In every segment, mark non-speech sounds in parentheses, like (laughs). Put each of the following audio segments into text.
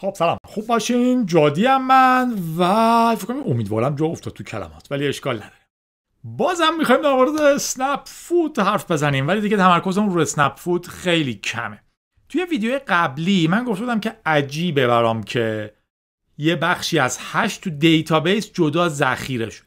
خب سلام خوب باشین جادی هم من و فکر کنم امیدوارم جا افتاد تو کلمات ولی اشکال نداره بازم میخوایم در مورد اسنپ فود حرف بزنیم ولی دیگه تمرکزمون روی اسنپ فود خیلی کمه توی ویدیو قبلی من گفته بودم که عجیبه برام که یه بخشی از هشت تو دیتابیس جدا ذخیره شده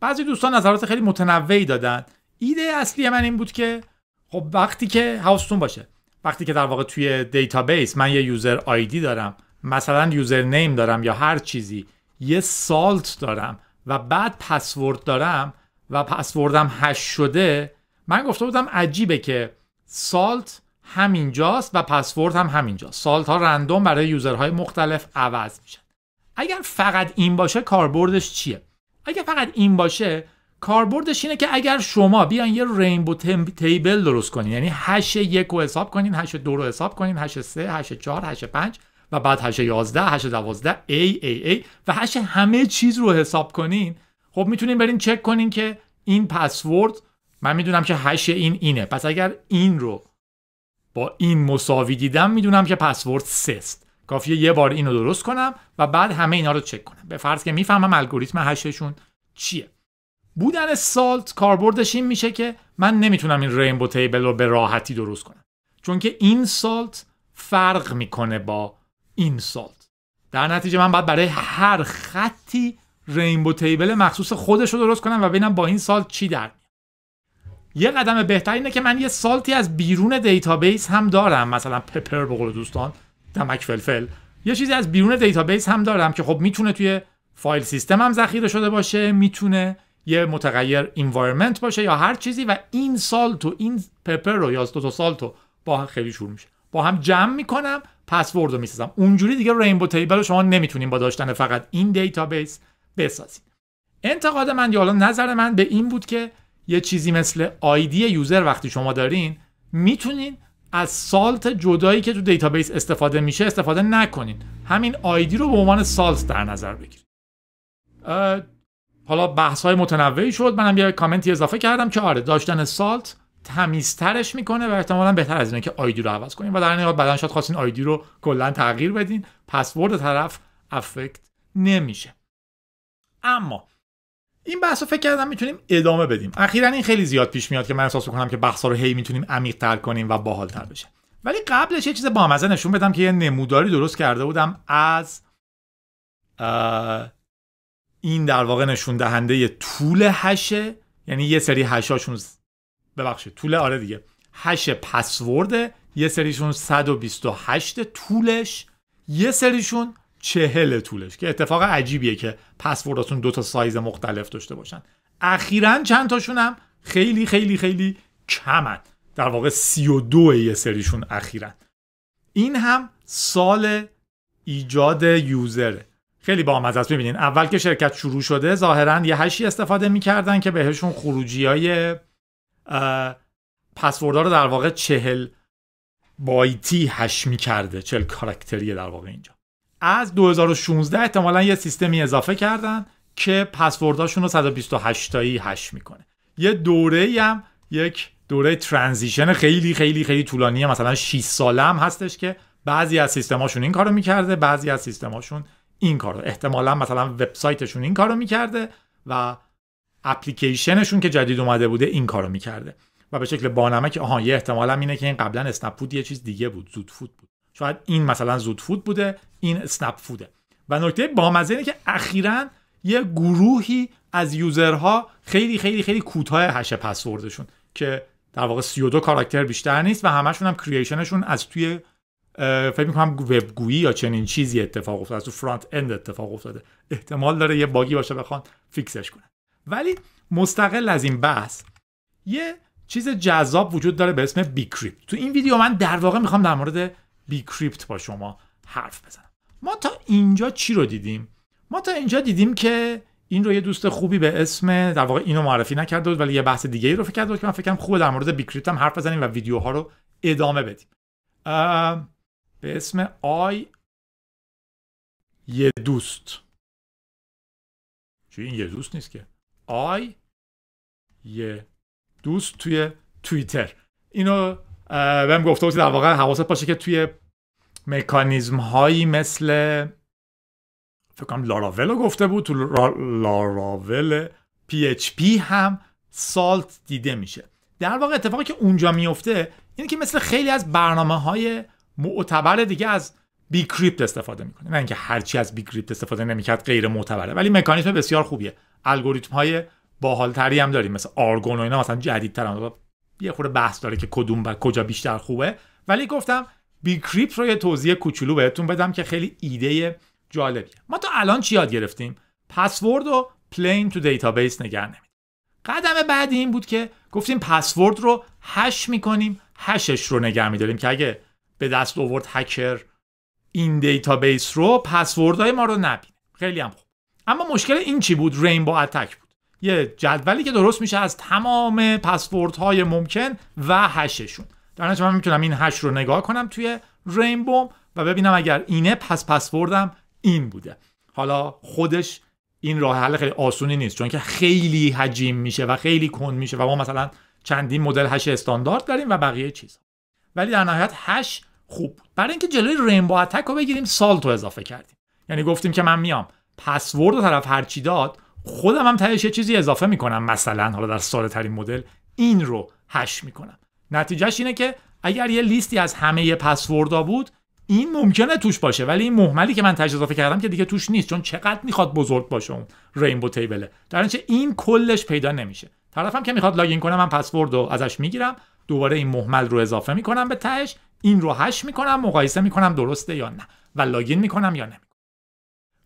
بعضی دوستان نظرات خیلی متنوعی دادن ایده اصلی من این بود که خب وقتی که هاستون باشه وقتی که در واقع توی دیتابیس من یه یوزر آیدی دارم مثلا یوزرنیم دارم یا هر چیزی یه سالت دارم و بعد پسورد دارم و پسوردم هش شده من گفته بودم عجیبه که سالت همینجاست و پسورد هم همینجاست سالت ها رندوم برای یوزرهای مختلف عوض میشن اگر فقط این باشه کاربردش چیه اگر فقط این باشه کاربردش اینه که اگر شما بیان یه رینبو تیبل درست کنین یعنی هش یک رو حساب کنین هش دو رو حساب کنین هش سه هش چهار هش پنج و بعد هش 11 هش 12 A A A و هش همه چیز رو حساب کنین خب میتونین برین چک کنین که این پسورد من میدونم که هش این اینه پس اگر این رو با این مساوی دیدم میدونم که پسورد سست کافیه یه بار اینو درست کنم و بعد همه اینا رو چک کنم به فرض که میفهمم الگوریتم هششون چیه بودن سالت کاربردش این میشه که من نمیتونم این رینبو تیبل رو به راحتی درست کنم چون که این سالت فرق میکنه با اینسالت در نتیجه من باید برای هر خطی رینبو تیبل مخصوص خودش رو درست کنم و ببینم با این سالت چی در یه قدم بهتر اینه که من یه سالتی از بیرون دیتابیس هم دارم مثلا پپر به دوستان دمک فلفل یه چیزی از بیرون دیتابیس هم دارم که خب میتونه توی فایل سیستم هم ذخیره شده باشه میتونه یه متغیر انوایرمنت باشه یا هر چیزی و این سالت و این پپر رو یا دو تا سالت با هم خیلی شور میشه با هم جمع میکنم پسورد رو میسازم اونجوری دیگه رینبو تیبل رو شما نمیتونیم با داشتن فقط این دیتابیس بسازید. انتقاد من یا حالا نظر من به این بود که یه چیزی مثل آیدی یوزر وقتی شما دارین میتونین از سالت جدایی که تو دیتابیس استفاده میشه استفاده نکنین همین آیدی رو به عنوان سالت در نظر بگیرید حالا بحث های متنوعی شد منم یه کامنتی اضافه کردم که آره داشتن سالت تمیزترش میکنه و احتمالا بهتر از اینه که آیدی رو عوض کنیم و در نهایت بعدا شاید خواستین آیدی رو کلا تغییر بدین پسورد طرف افکت نمیشه اما این بحث رو فکر کردم میتونیم ادامه بدیم اخیرا این خیلی زیاد پیش میاد که من احساس میکنم که بحثا رو هی میتونیم عمیق تر کنیم و باحال تر بشه ولی قبلش یه چیز بامزه نشون بدم که یه نموداری درست کرده بودم از این در واقع نشون دهنده طول هشه یعنی یه سری هشاشون ببخشید طول آره دیگه هش پسورد یه سریشون 128 طولش یه سریشون چهل طولش که اتفاق عجیبیه که پسورداتون دو تا سایز مختلف داشته باشن اخیرا چند تاشون هم خیلی خیلی خیلی کمن در واقع 32 یه سریشون اخیرا این هم سال ایجاد یوزره خیلی با است ببینین اول که شرکت شروع شده ظاهرا یه هشی استفاده میکردن که بهشون خروجی های پسوردها رو در واقع چهل بایتی هش می کرده چهل کارکتریه در واقع اینجا از 2016 احتمالا یه سیستمی اضافه کردن که پسوردهاشون رو 128 تایی هش میکنه یه دوره هم یک دوره ترانزیشن خیلی خیلی خیلی طولانیه مثلا 6 ساله هم هستش که بعضی از سیستماشون این کارو میکرده بعضی از سیستماشون این کارو احتمالا مثلا وبسایتشون این کارو میکرده و اپلیکیشنشون که جدید اومده بوده این کارو میکرده و به شکل بانمک آها یه احتمالم اینه که این قبلا اسنپ فود یه چیز دیگه بود زود فود بود شاید این مثلا زود فود بوده این اسنپ فوده و نکته بامزه اینه که اخیرا یه گروهی از یوزرها خیلی خیلی خیلی کوتاه هش پسوردشون که در واقع 32 کاراکتر بیشتر نیست و همشون هم کریشنشون از توی فکر میکنم وبگویی یا چنین چیزی اتفاق افتاده از تو فرانت اند اتفاق افتاده احتمال داره یه باگی باشه بخوان فیکسش کنن ولی مستقل از این بحث یه چیز جذاب وجود داره به اسم بیکریپت تو این ویدیو من در واقع میخوام در مورد بیکریپت با شما حرف بزنم ما تا اینجا چی رو دیدیم ما تا اینجا دیدیم که این رو یه دوست خوبی به اسم در واقع اینو معرفی نکرده بود ولی یه بحث دیگه ای رو فکر کرده بود که من فکرم خوبه در مورد بیکریپت هم حرف بزنیم و ویدیوها رو ادامه بدیم به اسم آی یه دوست چون این یه دوست نیست که آی یه دوست توی توییتر اینو بهم گفته بودی در واقع حواست باشه که توی مکانیزم هایی مثل فکر کنم لاراول گفته بود تو لاراول پی اچ پی هم سالت دیده میشه در واقع اتفاقی که اونجا میفته اینه که مثل خیلی از برنامه های معتبر دیگه از کریپت استفاده میکنه نه اینکه هرچی از کریپت استفاده نمیکرد غیر معتبره ولی مکانیزم بسیار خوبیه الگوریتم های باحالتری هم داریم مثل آرگون و اینا مثلا جدیدتر یه خورده بحث داره که کدوم و کجا بیشتر خوبه ولی گفتم بیکریپت رو یه توضیح کوچولو بهتون بدم که خیلی ایده جالبیه ما تا الان چی یاد گرفتیم پسورد و پلین تو دیتابیس نگه نمید قدم بعدی این بود که گفتیم پسورد رو هش میکنیم هشش رو نگه میداریم که اگه به دست آورد هکر این دیتابیس رو پسوردهای ما رو نبینه خیلی هم اما مشکل این چی بود رینبو اتک بود یه جدولی که درست میشه از تمام های ممکن و هششون در نتیجه من میتونم این هش رو نگاه کنم توی رینبو و ببینم اگر اینه پس پسوردم این بوده حالا خودش این راه حل خیلی آسونی نیست چون که خیلی حجم میشه و خیلی کند میشه و ما مثلا چندین مدل هش استاندارد داریم و بقیه چیز ولی در نهایت هش خوب برای اینکه جلوی رینبو اتک رو بگیریم سالت اضافه کردیم یعنی گفتیم که من میام پسورد و طرف هرچی داد خودم هم تهش یه چیزی اضافه میکنم مثلا حالا در ساده ترین مدل این رو هش میکنم نتیجهش اینه که اگر یه لیستی از همه پسوردا بود این ممکنه توش باشه ولی این محملی که من تهش اضافه کردم که دیگه توش نیست چون چقدر میخواد بزرگ باشه اون رینبو تیبله در اینچه این کلش پیدا نمیشه طرفم که میخواد لاگین کنه من پسورد رو ازش میگیرم دوباره این محمل رو اضافه میکنم به تهش این رو هش میکنم مقایسه میکنم درسته یا نه و لاگین میکنم یا نه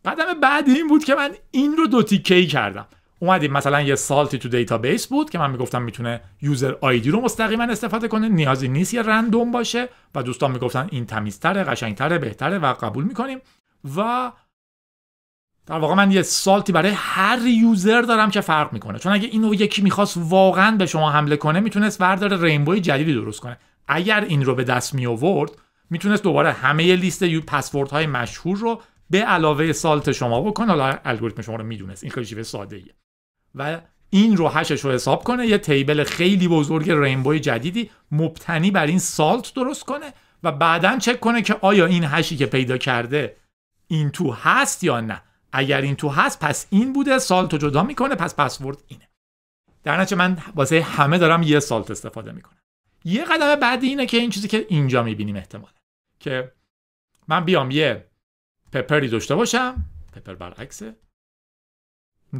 قدم بعدی این بود که من این رو دو تیکه ای کردم اومدیم مثلا یه سالتی تو دیتابیس بود که من میگفتم میتونه یوزر آیدی رو مستقیما استفاده کنه نیازی نیست یه رندوم باشه و دوستان میگفتن این تمیزتره قشنگتره بهتره و قبول میکنیم و در واقع من یه سالتی برای هر یوزر دارم که فرق میکنه چون اگه اینو یکی میخواست واقعا به شما حمله کنه میتونست وردار رینبوی جدیدی درست کنه اگر این رو به دست می آورد میتونست دوباره همه لیست پسورد های مشهور رو به علاوه سالت شما بکن حالا الگوریتم شما رو میدونست این خیلی شیوه ساده و این رو هشش رو حساب کنه یه تیبل خیلی بزرگ رینبوی جدیدی مبتنی بر این سالت درست کنه و بعدا چک کنه که آیا این هشی که پیدا کرده این تو هست یا نه اگر این تو هست پس این بوده سالت رو جدا میکنه پس پسورد اینه در نتیجه من واسه همه دارم یه سالت استفاده میکنم یه قدم بعدی اینه که این چیزی که اینجا میبینیم احتماله که من بیام یه پپری داشته باشم پپر برعکسه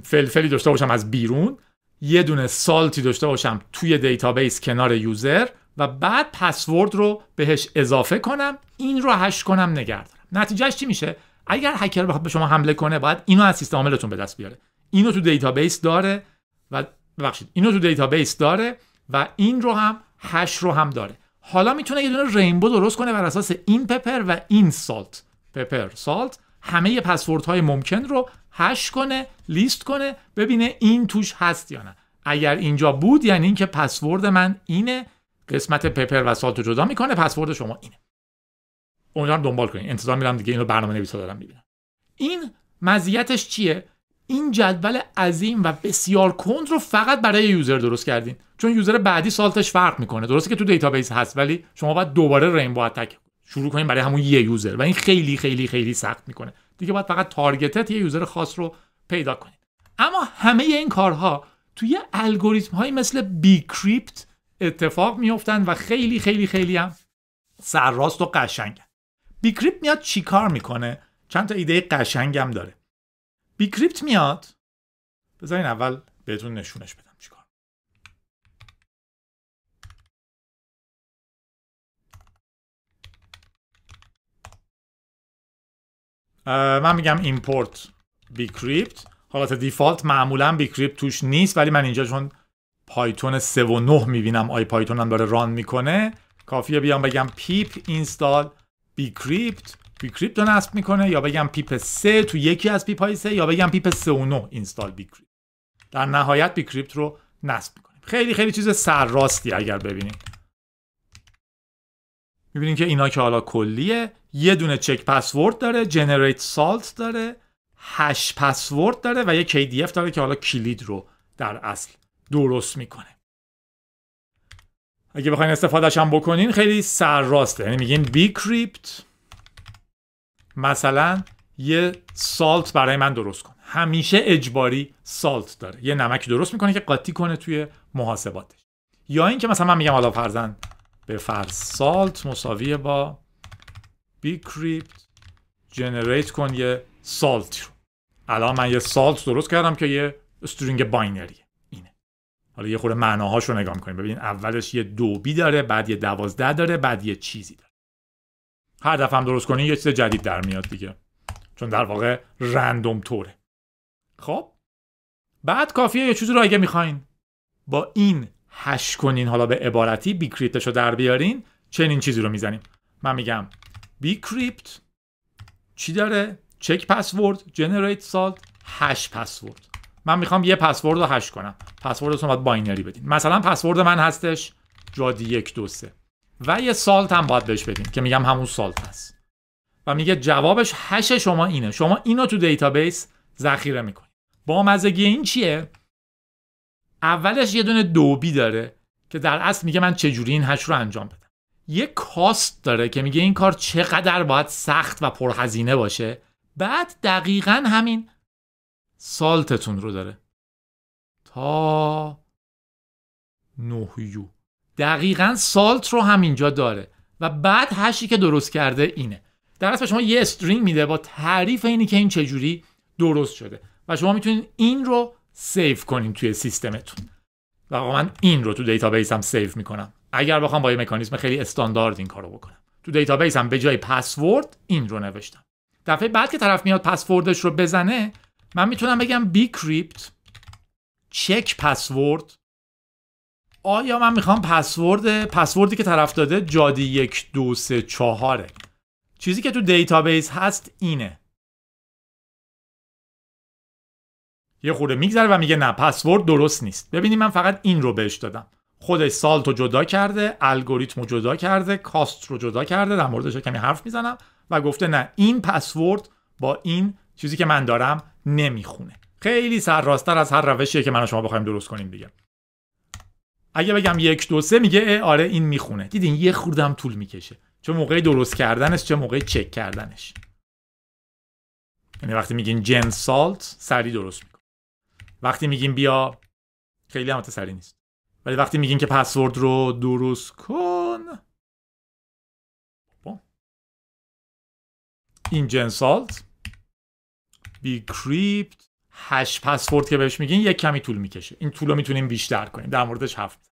فلفلی داشته باشم از بیرون یه دونه سالتی داشته باشم توی دیتابیس کنار یوزر و بعد پسورد رو بهش اضافه کنم این رو هش کنم نگه دارم نتیجهش چی میشه اگر هکر بخواد به شما حمله کنه باید اینو از سیستم عاملتون به دست بیاره اینو تو دیتابیس داره و ببخشید اینو تو دیتابیس داره و این رو هم هش رو هم داره حالا میتونه یه دونه رینبو درست کنه بر اساس این پپر و این سالت پپر سالت همه پسورد های ممکن رو هش کنه لیست کنه ببینه این توش هست یا نه اگر اینجا بود یعنی اینکه پسورد من اینه قسمت پپر و سالت رو جدا میکنه پسورد شما اینه امیدوارم دنبال کنین انتظار میرم دیگه اینو برنامه نویسا دارم میبینم این مزیتش چیه این جدول عظیم و بسیار کند رو فقط برای یوزر درست کردین چون یوزر بعدی سالتش فرق میکنه درسته که تو دیتابیس هست ولی شما باید دوباره رینبو اتک شروع کنیم برای همون یه یوزر و این خیلی خیلی خیلی سخت میکنه دیگه باید فقط تارگتت یه یوزر خاص رو پیدا کنید اما همه این کارها توی الگوریتم های مثل بیکریپت اتفاق میفتن و خیلی خیلی خیلی هم سرراست و قشنگ بیکریپت میاد کار میکنه چند تا ایده قشنگم داره بیکریپت میاد بذارین اول بهتون نشونش بدم من میگم ایمپورت بیکریپت حالت دیفالت معمولا بیکریپت توش نیست ولی من اینجا چون پایتون 3 و 9 میبینم آی پایتون هم داره ران میکنه کافیه بیام بگم پیپ اینستال بیکریپت بیکریپت رو نصب میکنه یا بگم پیپ 3 تو یکی از پیپ های 3 یا بگم پیپ 3 و 9 اینستال بیکریپت در نهایت بیکریپت رو نصب میکنیم خیلی خیلی چیز سرراستی اگر ببینیم میبینیم که اینا که حالا کلیه یه دونه چک پسورد داره جنریت سالت داره هش پسورد داره و یه KDF داره که حالا کلید رو در اصل درست میکنه اگه بخواین استفادهش هم بکنین خیلی سرراسته یعنی میگین بیکریپت مثلا یه سالت برای من درست کن همیشه اجباری سالت داره یه نمک درست میکنه که قاطی کنه توی محاسباتش یا اینکه مثلا من میگم حالا فرزن به فرض سالت مساویه با بیکریپت جنریت کن یه سالت رو الان من یه سالت درست کردم که یه استرینگ باینریه اینه حالا یه خورده معناهاش رو نگاه میکنیم ببین اولش یه دوبی داره بعد یه دوازده داره بعد یه چیزی داره هر دفعه هم درست کنی یه چیز جدید در میاد دیگه چون در واقع رندوم طوره خب بعد کافیه یه چیزی رو اگه میخواین با این هش کنین حالا به عبارتی بیکریپتش رو در بیارین چنین چیزی رو میزنیم من میگم بیکریپت چی داره چک پسورد جنریت سالت هش پسورد من میخوام یه پسورد رو هش کنم رو باید باینری بدین مثلا پسورد من هستش جادی یک دو سه و یه سالت هم باید بهش بدین که میگم همون سالت هست و میگه جوابش هش شما اینه شما اینو تو دیتابیس ذخیره میکنید با مزگی این چیه اولش یه دونه دوبی داره که در اصل میگه من چجوری این هش رو انجام بدم یه کاست داره که میگه این کار چقدر باید سخت و پرهزینه باشه بعد دقیقا همین سالتتون رو داره تا نهیو دقیقا سالت رو همینجا داره و بعد هشی که درست کرده اینه در اصل شما یه استرینگ میده با تعریف اینی که این چجوری درست شده و شما میتونید این رو سیو کنیم توی سیستمتون و من این رو تو دیتابیس هم سیو میکنم اگر بخوام با یه مکانیزم خیلی استاندارد این کارو بکنم تو دیتابیس هم به جای پسورد این رو نوشتم دفعه بعد که طرف میاد پسوردش رو بزنه من میتونم بگم بیکریپت چک پسورد آیا من میخوام پسورد پسوردی که طرف داده جادی یک دو سه چهاره چیزی که تو دیتابیس هست اینه یه خورده میگذره و میگه نه پسورد درست نیست ببینید من فقط این رو بهش دادم خودش سالت رو جدا کرده الگوریتم رو جدا کرده کاست رو جدا کرده در موردش کمی حرف میزنم و گفته نه این پسورد با این چیزی که من دارم نمیخونه خیلی سرراستتر از هر روشیه که من و شما بخوایم درست کنیم دیگه اگه بگم یک دو سه میگه آره این میخونه دیدین یه خوردم طول میکشه چه موقع درست کردنش چه موقع چک کردنش یعنی وقتی میگین جن سالت سری درست میکنه وقتی میگیم بیا خیلی هم سری نیست ولی وقتی میگین که پسورد رو درست کن خب. این جنسالت بیکریپت هش پسورد که بهش میگین یک کمی طول میکشه این طول رو میتونیم بیشتر کنیم در موردش هفت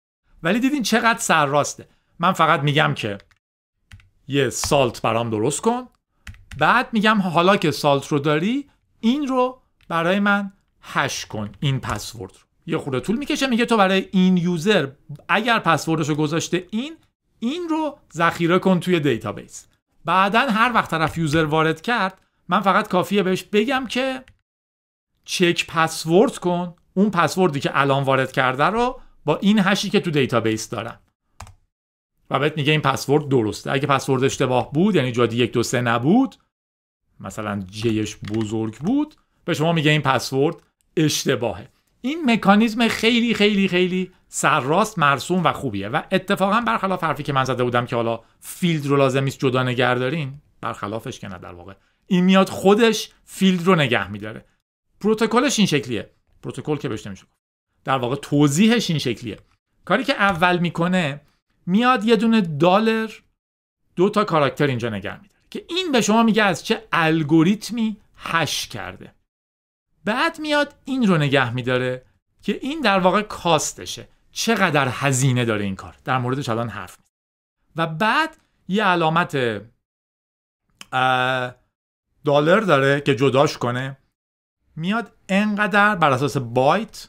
ولی دیدین چقدر سرراسته من فقط میگم که یه سالت برام درست کن بعد میگم حالا که سالت رو داری این رو برای من هش کن این پسورد رو یه خورده طول میکشه میگه تو برای این یوزر اگر پسوردش رو گذاشته این این رو ذخیره کن توی دیتابیس بعدا هر وقت طرف یوزر وارد کرد من فقط کافیه بهش بگم که چک پسورد کن اون پسوردی که الان وارد کرده رو با این هشی که تو دیتابیس دارم و بهت میگه این پسورد درسته اگه پسورد اشتباه بود یعنی جادی یک دو سه نبود مثلا جیش بزرگ بود به شما میگه این پسورد اشتباهه این مکانیزم خیلی خیلی خیلی سرراست مرسوم و خوبیه و اتفاقا برخلاف حرفی که من زده بودم که حالا فیلد رو لازم نیست جدا نگه دارین برخلافش که نه در واقع این میاد خودش فیلد رو نگه میداره پروتکلش این شکلیه پروتکل که بهش نمیشه در واقع توضیحش این شکلیه کاری که اول میکنه میاد یه دونه دالر دو تا کاراکتر اینجا نگه میداره که این به شما میگه از چه الگوریتمی هش کرده بعد میاد این رو نگه میداره که این در واقع کاستشه چقدر هزینه داره این کار در موردش الان حرف میزنه و بعد یه علامت دلار داره که جداش کنه میاد انقدر بر اساس بایت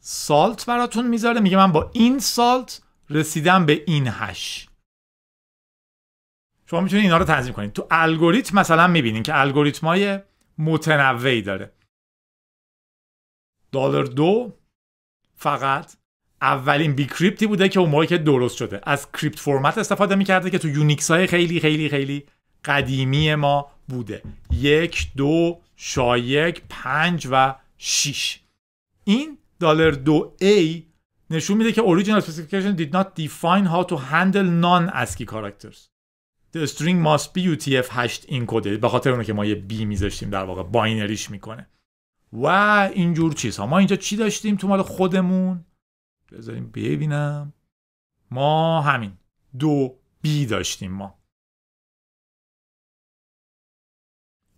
سالت براتون میذاره میگه من با این سالت رسیدم به این هش شما میتونید اینا رو تنظیم کنید تو الگوریتم مثلا میبینید که الگوریتمای متنوعی داره دلار دو فقط اولین بیکریپتی بوده که اون موقعی که درست شده از کریپت فرمت استفاده میکرده که تو یونیکس های خیلی خیلی خیلی قدیمی ما بوده یک دو شایک پنج و شیش این دلار دو ای نشون میده که original specification did not define how to handle non-ASCII characters the string must be UTF-8 encoded به خاطر اونو که ما یه بی میذاشتیم در واقع باینریش میکنه و اینجور چیزها ما اینجا چی داشتیم تو مال خودمون بذاریم ببینم ما همین دو بی داشتیم ما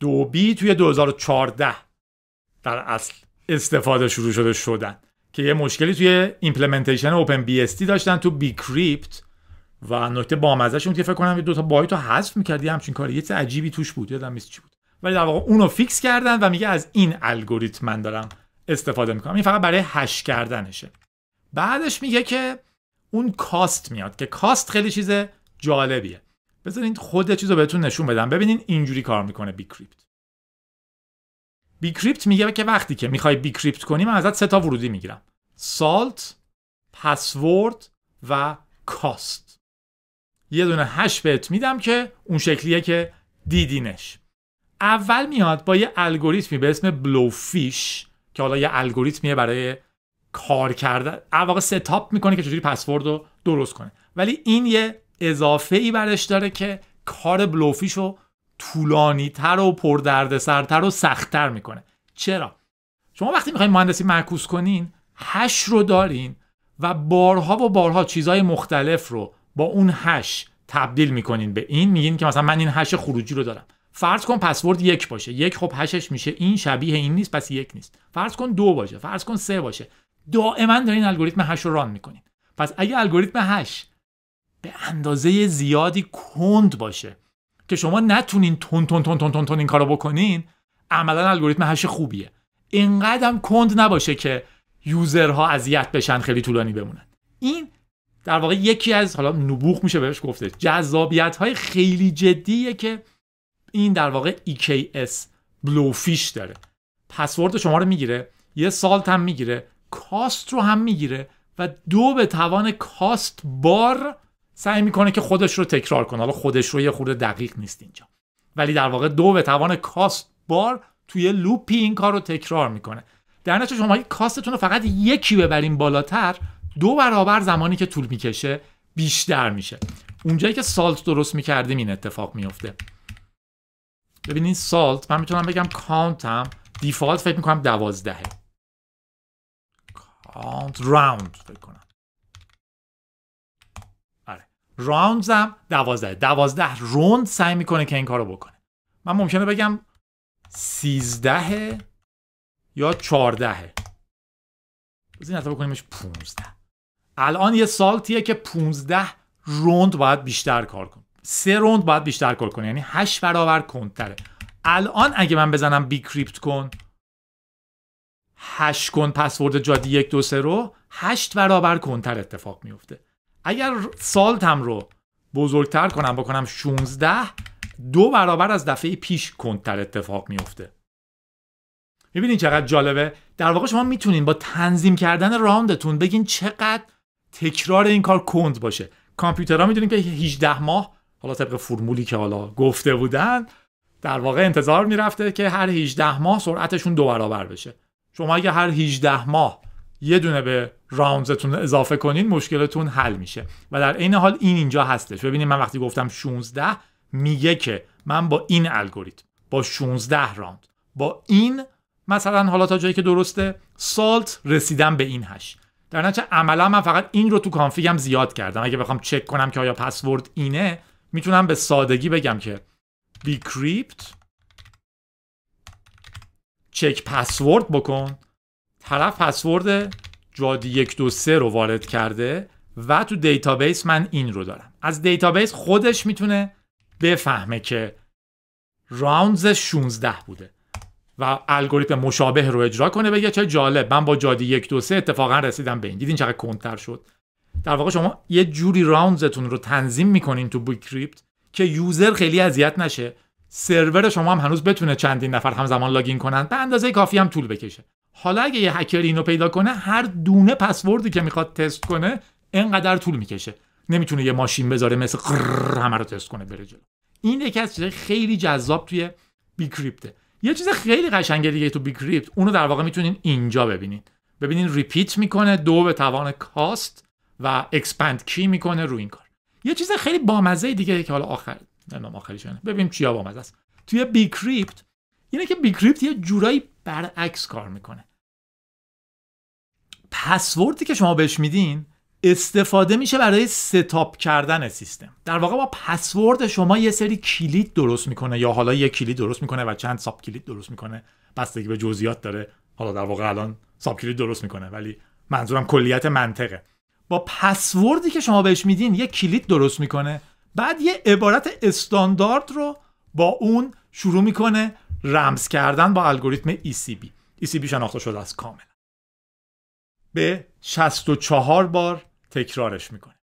دو بی توی 2014 در اصل استفاده شروع شده شدن که یه مشکلی توی ایمپلمنتیشن اوپن بی اس داشتن تو کریپت و نکته بامزه شون که فکر کنم یه دو تا بایت رو حذف می‌کردی همچین کاری یه عجیبی توش بود یادم نیست چی بود ولی در واقع اونو فیکس کردن و میگه از این الگوریتم من دارم استفاده میکنم این فقط برای هش کردنشه بعدش میگه که اون کاست میاد که کاست خیلی چیز جالبیه بذارین خود چیز رو بهتون نشون بدم ببینین اینجوری کار میکنه بیکریپت بیکریپت میگه که وقتی که میخوای بیکریپت کنی من ازت سه تا ورودی میگیرم سالت پسورد و کاست یه دونه هش بهت میدم که اون شکلیه که دیدینش اول میاد با یه الگوریتمی به اسم بلوفیش که حالا یه الگوریتمیه برای کار کردن واقع ستاپ میکنه که چجوری پسورد رو درست کنه ولی این یه اضافه ای برش داره که کار بلوفیش رو طولانی تر و پردردسرتر و سختتر میکنه چرا شما وقتی میخواین مهندسی معکوس کنین هش رو دارین و بارها و بارها چیزهای مختلف رو با اون هش تبدیل میکنین به این میگین که مثلا من این هش خروجی رو دارم فرض کن پسورد یک باشه یک خب هشش میشه این شبیه این نیست پس یک نیست فرض کن دو باشه فرض کن سه باشه دائما دارین الگوریتم هش رو ران میکنین پس اگه الگوریتم هش به اندازه زیادی کند باشه که شما نتونین تون تون تون تون تون, تون این کارو بکنین عملا الگوریتم هش خوبیه اینقدر هم کند نباشه که یوزرها اذیت بشن خیلی طولانی بمونن این در واقع یکی از حالا نبوخ میشه بهش گفته جذابیت های خیلی جدیه که این در واقع EKS بلوفیش داره پسورد شما رو میگیره یه سالت هم میگیره کاست رو هم میگیره و دو به توان کاست بار سعی میکنه که خودش رو تکرار کنه حالا خودش رو یه خورده دقیق نیست اینجا ولی در واقع دو به توان کاست بار توی لوپی این کار رو تکرار میکنه در نتیجه شما کاستتون رو فقط یکی ببرین بالاتر دو برابر زمانی که طول میکشه بیشتر میشه اونجایی که سالت درست میکردیم این اتفاق میفته ببینین سالت من میتونم بگم هم دیفالت فکر میکنم دوازدهه کانت راوند فکر کنم آره راوندز هم دوازده دوازده روند سعی میکنه که این کارو بکنه من ممکنه بگم سیزده یا چارده بزنین حتی بکنیمش پونزده الان یه سالتیه که پونزده روند باید بیشتر کار کنه سه روند باید بیشتر کل کنه یعنی هشت برابر کندتره الان اگه من بزنم بیکریپت کن هشت کن پسورد جادی یک دو سه رو هشت برابر کندتر اتفاق میفته اگر سالتم رو بزرگتر کنم بکنم 16 دو برابر از دفعه پیش کندتر اتفاق میفته میبینین چقدر جالبه در واقع شما میتونین با تنظیم کردن راوندتون بگین چقدر تکرار این کار کند باشه کامپیوترها میدونین که 18 ماه حالا طبق فرمولی که حالا گفته بودن در واقع انتظار میرفته که هر 18 ماه سرعتشون دو برابر بشه شما اگه هر 18 ماه یه دونه به راوندتون اضافه کنین مشکلتون حل میشه و در عین حال این اینجا هستش ببینید من وقتی گفتم 16 میگه که من با این الگوریتم با 16 راند با این مثلا حالا تا جایی که درسته سالت رسیدم به این هش در نتیجه عملا من فقط این رو تو کانفیگم زیاد کردم اگه بخوام چک کنم که آیا پسورد اینه میتونم به سادگی بگم که بیکریپت چک پسورد بکن طرف پسورد جادی یک دو سه رو وارد کرده و تو دیتابیس من این رو دارم از دیتابیس خودش میتونه بفهمه که راوندز 16 بوده و الگوریتم مشابه رو اجرا کنه بگه چه جالب من با جادی یک دو سه اتفاقا رسیدم به این دیدین چقدر کنتر شد در واقع شما یه جوری راوندزتون رو تنظیم میکنین تو بیکریپت که یوزر خیلی اذیت نشه سرور شما هم هنوز بتونه چندین نفر همزمان لاگین کنن به اندازه کافی هم طول بکشه حالا اگه یه هکر اینو پیدا کنه هر دونه پسوردی که میخواد تست کنه انقدر طول میکشه نمیتونه یه ماشین بذاره مثل همه رو تست کنه بره جلو این یکی از چیزهای خیلی جذاب توی بیکریپته یه چیز خیلی قشنگ دیگه تو بیکریپت اونو در واقع میتونین اینجا ببینین ببینین ریپیت میکنه دو به توان کاست و اکسپند کی میکنه رو این کار یه چیز خیلی بامزه دیگه که حالا آخر نمیدونم آخرش ببینیم چیا بامزه است توی بیکریپت اینه که بیکریپت یه جورایی برعکس کار میکنه پسوردی که شما بهش میدین استفاده میشه برای ستاپ کردن سیستم در واقع با پسورد شما یه سری کلید درست میکنه یا حالا یه کلید درست میکنه و چند ساب کلید درست میکنه بستگی به جزئیات داره حالا در واقع الان ساب کلید درست میکنه ولی منظورم کلیت منطقه با پسوردی که شما بهش میدین یه کلید درست میکنه بعد یه عبارت استاندارد رو با اون شروع میکنه رمز کردن با الگوریتم ECB ECB شناخته شده از کامل به 64 بار تکرارش میکنه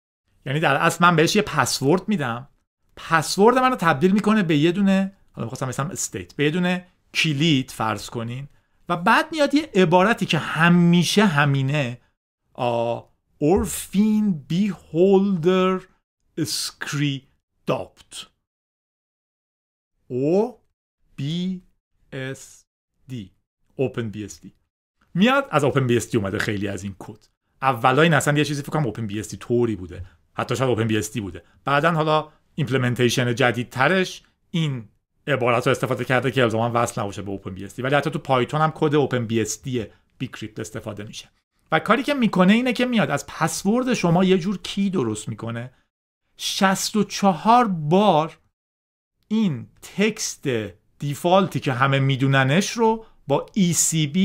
یعنی در اصل من بهش یه پسورد میدم پسورد من رو تبدیل میکنه به یه دونه حالا میخواستم مثلا استیت به یه دونه کلید فرض کنین و بعد میاد یه عبارتی که همیشه همینه آ... داپت beholder screedopt O دی Open BSD میاد از اوپن بی اس اومده خیلی از این کد اولا این اصلا یه چیزی فکر کنم اوپن بی اس طوری بوده حتی شاید اوپن بی اس بوده بعدا حالا ایمپلمنتیشن جدیدترش این عبارت رو استفاده کرده که الزاما وصل نباشه به اوپن بی اس ولی حتی تو پایتون هم کد اوپن بی اس دی استفاده میشه و کاری که میکنه اینه که میاد از پسورد شما یه جور کی درست میکنه 64 بار این تکست دیفالتی که همه میدوننش رو با ECB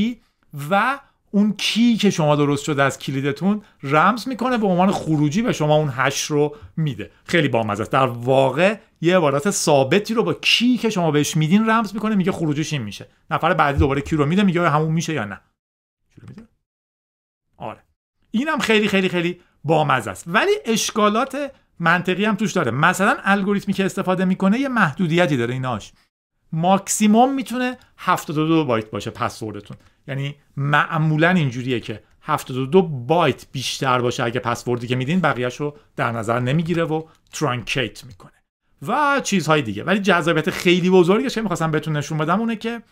و اون کی که شما درست شده از کلیدتون رمز میکنه به عنوان خروجی به شما اون هش رو میده خیلی بامزه است در واقع یه عبارت ثابتی رو با کی که شما بهش میدین رمز میکنه میگه خروجیش این میشه نفر بعدی دوباره کی رو میده میگه همون میشه یا نه آره اینم خیلی خیلی خیلی بامزه است ولی اشکالات منطقی هم توش داره مثلا الگوریتمی که استفاده میکنه یه محدودیتی داره ایناش ماکسیموم میتونه 72 بایت باشه پسوردتون یعنی معمولا اینجوریه که 72 بایت بیشتر باشه اگه پسوردی که میدین بقیهش رو در نظر نمیگیره و ترانکیت میکنه و چیزهای دیگه ولی جذابیت خیلی بزرگش که میخواستم بهتون نشون بدم اونه که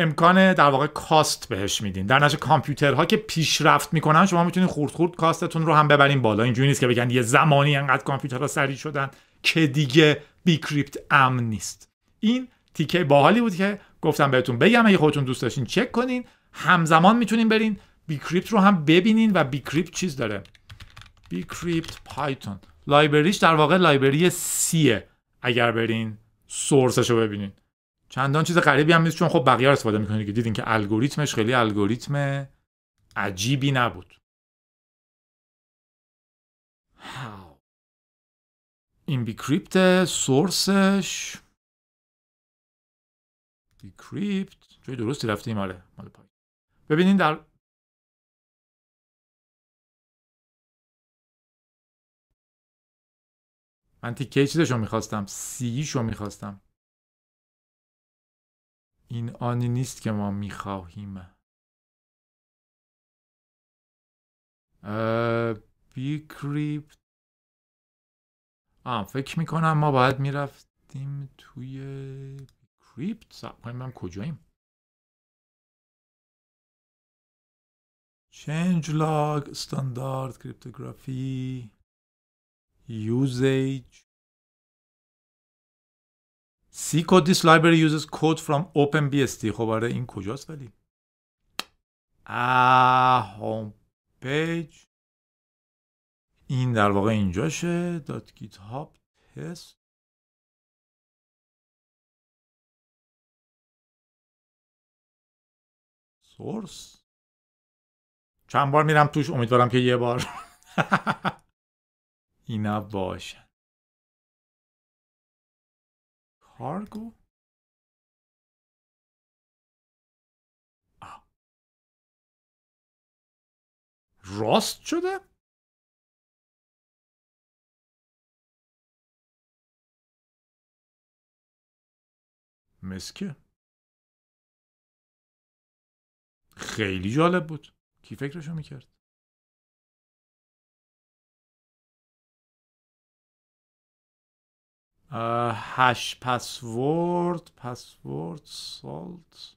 امکان در واقع کاست بهش میدین در نتیجه کامپیوترها که پیشرفت میکنن شما میتونید خورد خورد کاستتون رو هم ببرین بالا اینجوری نیست که بگن یه زمانی انقدر کامپیوترها سریع شدن که دیگه بیکریپت امن نیست این تیکه باحالی بود که گفتم بهتون بگم اگه خودتون دوست داشتین چک کنین همزمان میتونین برین بیکریپت رو هم ببینین و بیکریپت چیز داره بیکریپت پایتون لایبریش در واقع لایبری سیه اگر برین سورسش رو ببینین چندان چیز غریبی هم نیست چون خب بقیه استفاده میکنید که دیدین که الگوریتمش خیلی الگوریتم عجیبی نبود این بیکریپت سورسش بیکریپت جای درستی رفتیم آره مال پای ببینین در من تیکه رو میخواستم رو میخواستم این آنی نیست که ما میخواهیم بی کریپت آم فکر میکنم ما باید میرفتیم توی کریپت سب من کجاییم چنج لاگ استاندارد کریپتوگرافی یوزیج C code this library uses code from OpenBSD خب آره این کجاست ولی آه هوم پیج این در واقع اینجاشه دات گیت هاب تست سورس چند بار میرم توش امیدوارم که یه بار (laughs) اینا باشن cargo? Ah. راست شده؟ مسکه خیلی جالب بود کی فکرشو میکرد هش پسورد پسورد سالت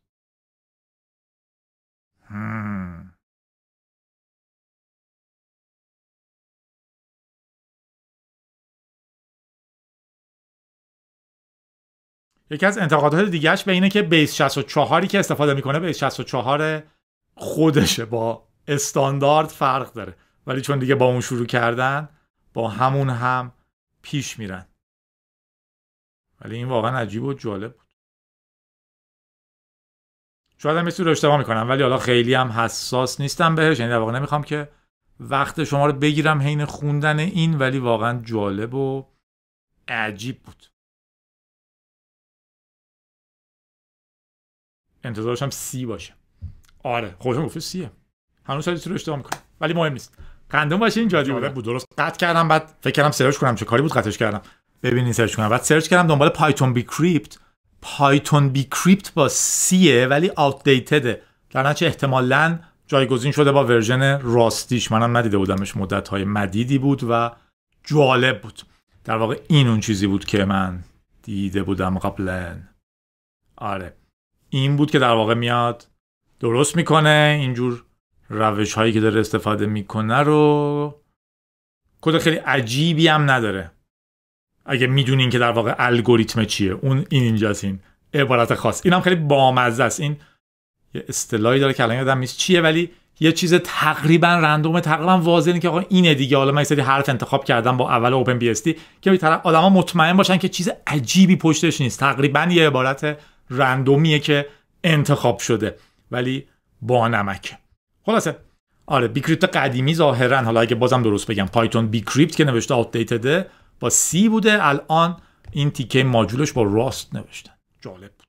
یکی از انتقادات دیگهش به اینه که بیس 64 که استفاده میکنه بیس 64 خودشه با استاندارد فرق داره ولی چون دیگه با اون شروع کردن با همون هم پیش میرن ولی این واقعا عجیب و جالب بود شاید هم رو اشتباه میکنم ولی حالا خیلی هم حساس نیستم بهش یعنی در واقع نمیخوام که وقت شما رو بگیرم حین خوندن این ولی واقعا جالب و عجیب بود هم سی باشه آره خودم گفته سیه هنوز شاید رو اشتباه میکنم ولی مهم نیست قندم باشه این جادی بود آره، درست قطع کردم بعد فکر کردم سرچ کنم چه کاری بود قطعش کردم ببینین سرچ کنم بعد سرچ کردم دنبال پایتون کریپت پایتون کریپت با سیه ولی دیتده در نتیجه احتمالا جایگزین شده با ورژن راستیش منم ندیده بودمش مدت های مدیدی بود و جالب بود در واقع این اون چیزی بود که من دیده بودم قبلا آره این بود که در واقع میاد درست میکنه اینجور روش هایی که داره استفاده میکنه رو کد خیلی عجیبی هم نداره اگه میدونین که در واقع الگوریتم چیه اون این اینجاست این عبارت خاص اینم خیلی بامزه است این یه اصطلاحی داره که الان یادم نیست چیه ولی یه چیز تقریبا رندوم تقریبا واضحه که آقا اینه دیگه حالا من سری حرف انتخاب کردم با اول اوپن بی اس دی که به طرف آدما مطمئن باشن که چیز عجیبی پشتش نیست تقریبا یه عبارت رندومیه که انتخاب شده ولی با نمک خلاصه آره بیکریپت قدیمی ظاهرا حالا اگه بازم درست بگم پایتون بیکریپت که نوشته آپدیتده با سی بوده الان این تیکه ماجولش با راست نوشتن جالب